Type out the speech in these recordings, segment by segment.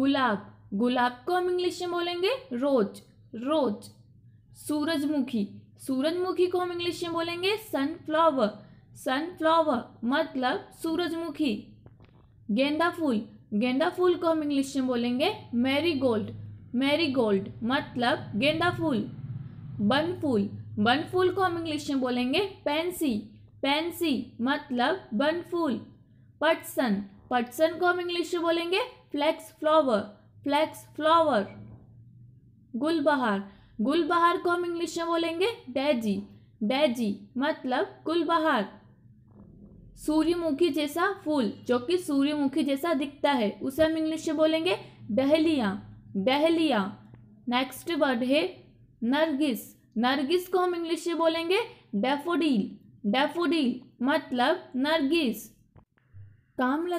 गुलाब गुलाब को हम इंग्लिश में बोलेंगे रोज रोज सूरजमुखी सूरजमुखी को हम इंग्लिश में बोलेंगे सनफ्लावर सनफ्लावर मतलब सूरजमुखी गेंदा फूल गेंदा फूल को हम इंग्लिश में बोलेंगे मैरी गोल्ड मैरी गोल्ड मतलब गेंदा फूल बन फूल बन फूल को हम इंग्लिश में बोलेंगे पेंसी पेंसी मतलब बन फूल पटसन पटसन को हम इंग्लिश में बोलेंगे फ्लैक्स फ्लावर फ्लैक्स फ्लावर गुलबहार गुलबहार को हम इंग्लिश में बोलेंगे डैजी डैजी मतलब गुलबहार सूर्यमुखी जैसा फूल जो कि सूर्यमुखी जैसा दिखता है उसे हम इंग्लिश में बोलेंगे डहलिया डहलिया नेक्स्ट वर्ड है नरगिस नरगिस को हम इंग्लिश में बोलेंगे डेफोडील डेफोडील मतलब नरगिस कामलता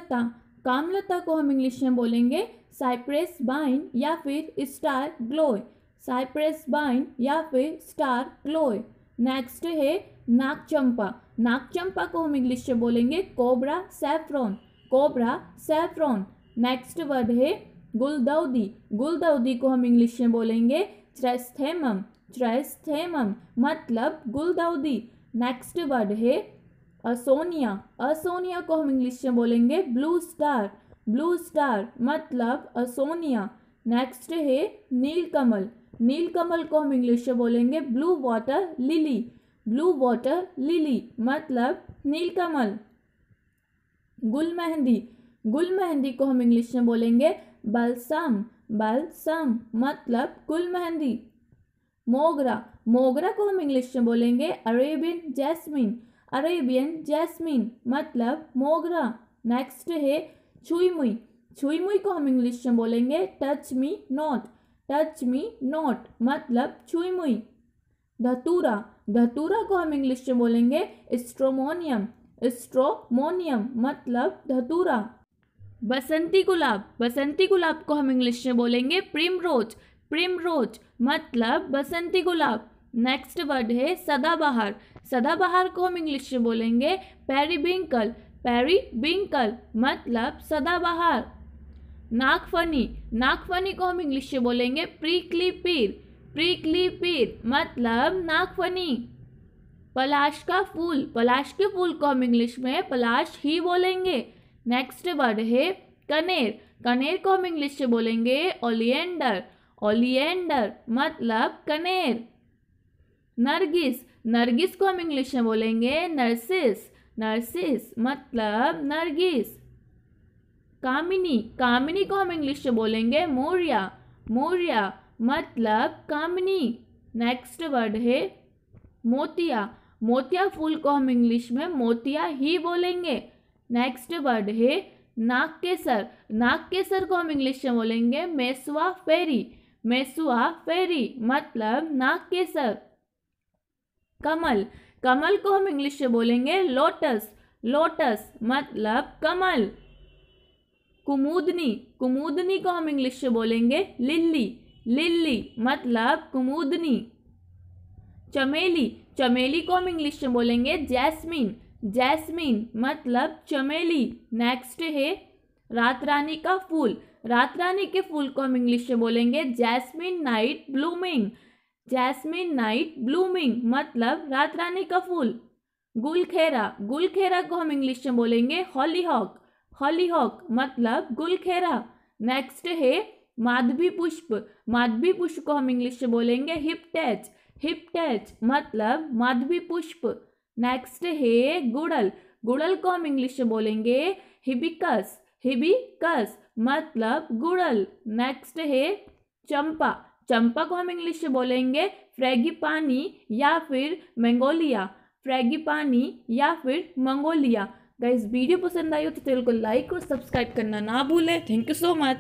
कामलता को हम इंग्लिश में बोलेंगे साइप्रेस बाइन या फिर स्टार ग्लोय साइप्रेस बाइन या फिर स्टार ग्लोय नेक्स्ट है नागचंपा नागचंपा को हम इंग्लिश में बोलेंगे cobra saffron cobra saffron next word है गुलदौदी गुलदौदी को हम इंग्लिश में बोलेंगे ट्रेस्थेमम ट्रेस्थेमम मतलब गुलदौदी नेक्स्ट वर्ड है असोनिया असोनिया को हम इंग्लिश में बोलेंगे ब्लू स्टार ब्लू स्टार मतलब असोनिया नेक्स्ट है नीलकमल नीलकमल को हम इंग्लिश में बोलेंगे blue water lily blue water lily मतलब नीलकमल गुल मेहंदी गुल मेहंदी को हम इंग्लिश में बोलेंगे बलसम बलसम मतलब गुल मेहंदी मोगरा मोगरा को हम इंग्लिश में बोलेंगे अरेबियन जैस्मिन अरेबियन जैस्मिन मतलब मोगरा नेक्स्ट है छुई मुई छुई मुई को हम इंग्लिश में बोलेंगे touch me not touch me not मतलब छुई मुई धतूरा धतूरा को हम इंग्लिश में बोलेंगे स्ट्रोमोनियम स्ट्रोमोनियम मतलब धतूरा बसंती गुलाब बसंती गुलाब को हम इंग्लिश में बोलेंगे प्रिम रोज प्रिम रोज मतलब बसंती गुलाब नेक्स्ट वर्ड है सदाबहार सदाबहार को हम इंग्लिश में बोलेंगे पेरीबिंकल पेरीबिंकल मतलब सदाबहार नागफनी नागफनी को हम इंग्लिश में बोलेंगे प्रीकली पीर प्रीकली पीर मतलब नागफनी पलाश का फूल पलाश के फूल को हम इंग्लिश में पलाश ही बोलेंगे नेक्स्ट वर्ड है कनेर कनेर को हम इंग्लिश में बोलेंगे ओलियंडर ओलियंडर मतलब कनेर नरगिस नरगिस को हम इंग्लिश में बोलेंगे नर्सिस नर्सिस मतलब नरगिस कामिनी कामिनी को हम इंग्लिश में बोलेंगे मोरिया मोरिया मतलब कामिनी नेक्स्ट वर्ड है मोतिया मोतिया फूल को हम इंग्लिश में मोतिया ही बोलेंगे नेक्स्ट वर्ड है नाग केसर नाग केसर को हम इंग्लिश में बोलेंगे मेसुआ फेरी मेसुआ फेरी मतलब नाग केसर कमल कमल को हम इंग्लिश से बोलेंगे लोटस लोटस मतलब कमल कुमुदनी कुमुदनी को हम इंग्लिश से बोलेंगे लिल्ली लिल्ली मतलब कुमुदनी चमेली चमेली को हम इंग्लिश में बोलेंगे जैस्मिन जैस्मिन मतलब चमेली नेक्स्ट है रात रानी का फूल रात रानी के फूल को हम इंग्लिश में बोलेंगे jasmine night blooming jasmine night blooming मतलब रात रानी का फूल गुलखेरा गुलखेरा को हम इंग्लिश में बोलेंगे हॉली हॉक हॉली हॉक मतलब गुलखेरा नेक्स्ट है माधवी पुष्प माधवी पुष्प को हम इंग्लिश में बोलेंगे हिप टैच हिप टैच मतलब माधवी पुष्प नेक्स्ट है गुड़ल गुड़ल को हम इंग्लिश में बोलेंगे हिबिकस हिबिकस मतलब गुड़ल नेक्स्ट है चंपा चंपा को हम इंग्लिश से बोलेंगे फ्रेगिपानी या फिर मंगोलिया फ्रेगिपानी या फिर मंगोलिया गाइस वीडियो पसंद आई हो तो चैनल को लाइक और सब्सक्राइब करना ना भूलें थैंक यू सो मच